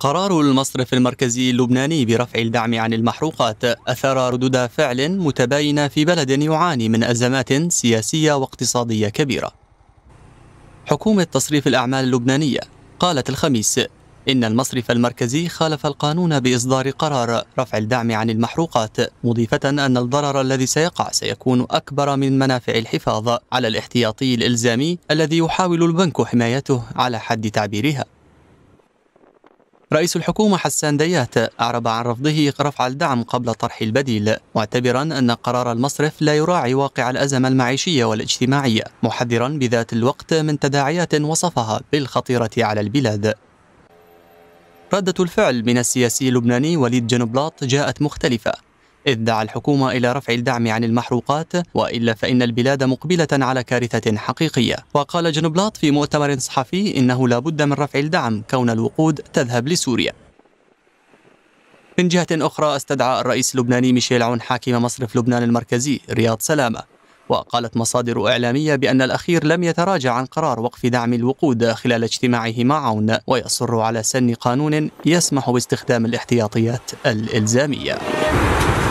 قرار المصرف المركزي اللبناني برفع الدعم عن المحروقات أثار ردود فعل متباينة في بلد يعاني من أزمات سياسية واقتصادية كبيرة. حكومة تصريف الأعمال اللبنانية قالت الخميس إن المصرف المركزي خالف القانون بإصدار قرار رفع الدعم عن المحروقات مضيفة أن الضرر الذي سيقع سيكون أكبر من منافع الحفاظ على الاحتياطي الإلزامي الذي يحاول البنك حمايته على حد تعبيرها رئيس الحكومة حسان ديات أعرب عن رفضه رفع الدعم قبل طرح البديل معتبرا أن قرار المصرف لا يراعي واقع الأزمة المعيشية والاجتماعية محذرا بذات الوقت من تداعيات وصفها بالخطيرة على البلاد ردة الفعل من السياسي اللبناني وليد جنبلاط جاءت مختلفة إذ دعا الحكومة إلى رفع الدعم عن المحروقات وإلا فإن البلاد مقبلة على كارثة حقيقية وقال جنبلاط في مؤتمر صحفي إنه لا بد من رفع الدعم كون الوقود تذهب لسوريا من جهة أخرى استدعى الرئيس اللبناني ميشيل عون حاكم مصرف لبنان المركزي رياض سلامة وقالت مصادر إعلامية بأن الأخير لم يتراجع عن قرار وقف دعم الوقود خلال اجتماعه مع عون ويصر على سن قانون يسمح باستخدام الاحتياطيات الإلزامية